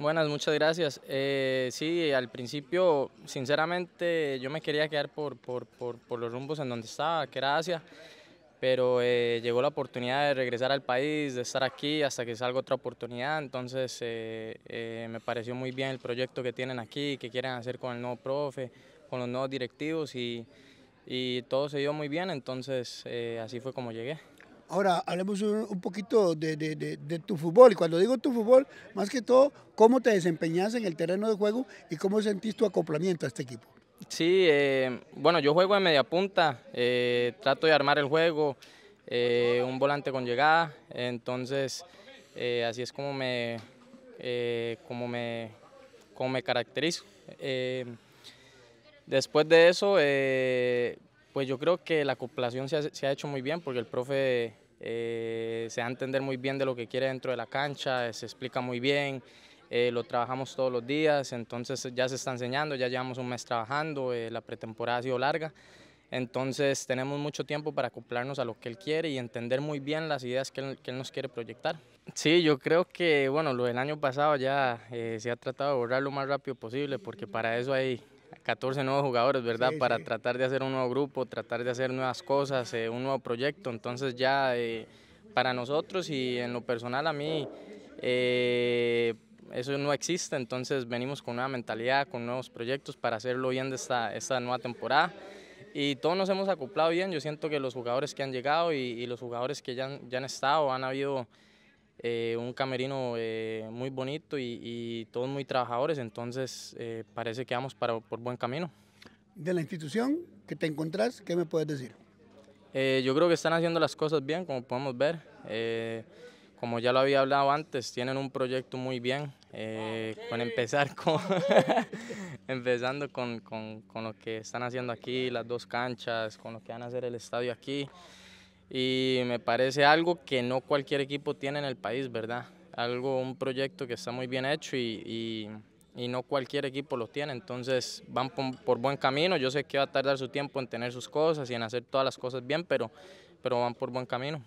Buenas, muchas gracias. Eh, sí, al principio, sinceramente, yo me quería quedar por, por, los rumbos en donde estaba, que era Asia, pero eh, llegó la oportunidad de regresar al país, de estar aquí hasta que salga otra oportunidad, entonces eh, eh, me pareció muy bien el proyecto que tienen aquí, que quieren hacer con el nuevo profe, con los nuevos directivos y todo se dio muy bien, entonces así fue como llegué. Ahora, hablemos un, poquito de, tu fútbol. Y cuando digo tu fútbol, más que todo, cómo te desempeñas en el terreno de juego y cómo sentís tu acoplamiento a este equipo. Sí, eh, bueno, yo juego de media punta, eh, trato de armar el juego, eh, un volante con llegada, entonces así es como me, como me, me caracterizo. después de eso, pues yo creo que la acoplación se ha, se ha, hecho muy bien porque el profe eh, se da a entender muy bien de lo que quiere dentro de la cancha, eh, se explica muy bien, eh, lo trabajamos todos los días, entonces ya se está enseñando, ya llevamos un mes trabajando, la pretemporada ha sido larga, entonces tenemos mucho tiempo para acoplarnos a lo que él quiere y entender muy bien las ideas que él, nos quiere proyectar. Sí, yo creo que bueno, lo del año pasado ya se ha tratado de borrar lo más rápido posible porque para eso hay 14 nuevos jugadores, ¿verdad? Para tratar de hacer un nuevo grupo, tratar de hacer nuevas cosas, eh, un nuevo proyecto. Entonces ya eh, para nosotros y en lo personal a mí eh, eso no existe, entonces venimos con una mentalidad, con nuevos proyectos para hacerlo bien de esta, esta nueva temporada. Y todos nos hemos acoplado bien, yo siento que los jugadores que han llegado y, los jugadores que ya ya han estado han habido eh, un camerino eh, muy bonito y, todos muy trabajadores, entonces eh, parece que vamos para, por buen camino. De la institución que te encontrás, ¿qué me puedes decir? yo creo que están haciendo las cosas bien, como podemos ver. como ya lo había hablado antes, tienen un proyecto muy bien, con empezar con empezando con, con, con lo que están haciendo aquí, las dos canchas, con lo que van a hacer el estadio aquí y me parece algo que no cualquier equipo tiene en el país, ¿verdad? Algo, un proyecto que está muy bien hecho y, no cualquier equipo lo tiene, entonces van por, buen camino, yo sé que va a tardar su tiempo en tener sus cosas y en hacer todas las cosas bien, pero, pero van por buen camino.